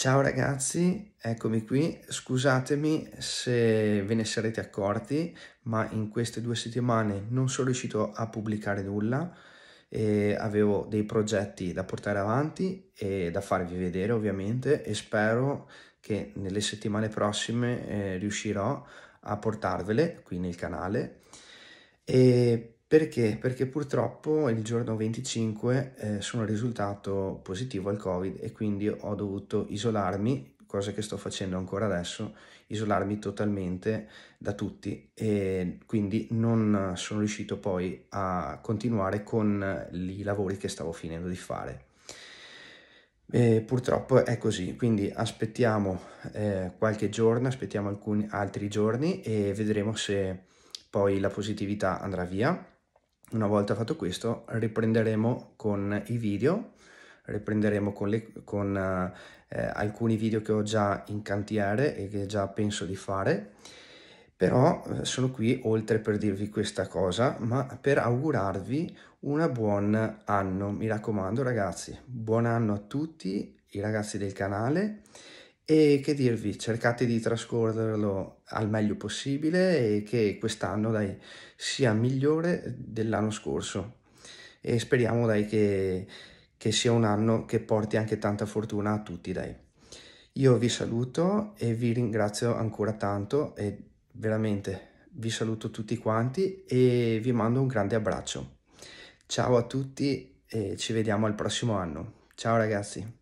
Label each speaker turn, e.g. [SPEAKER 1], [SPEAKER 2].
[SPEAKER 1] Ciao ragazzi, eccomi qui. Scusatemi se ve ne sarete accorti, ma in queste due settimane non sono riuscito a pubblicare nulla. avevo dei progetti da portare avanti e da farvi vedere ovviamente e spero che nelle settimane prossime eh, riuscirò a portarvele qui nel canale. E perché? Perché purtroppo il giorno 25 eh, sono risultato positivo al Covid e quindi ho dovuto isolarmi, cosa che sto facendo ancora adesso, isolarmi totalmente da tutti e quindi non sono riuscito poi a continuare con i lavori che stavo finendo di fare. E purtroppo è così, quindi aspettiamo eh, qualche giorno, aspettiamo alcuni altri giorni e vedremo se poi la positività andrà via una volta fatto questo riprenderemo con i video riprenderemo con, le, con eh, eh, alcuni video che ho già in cantiere e che già penso di fare però eh, sono qui oltre per dirvi questa cosa ma per augurarvi un buon anno mi raccomando ragazzi buon anno a tutti i ragazzi del canale e che dirvi, cercate di trascorrerlo al meglio possibile e che quest'anno dai, sia migliore dell'anno scorso. E speriamo dai, che, che, sia un anno che porti anche tanta fortuna a tutti. Dai. Io vi saluto e vi ringrazio ancora tanto e veramente vi saluto tutti quanti e vi mando un grande abbraccio. Ciao a tutti e ci vediamo al prossimo anno. Ciao ragazzi!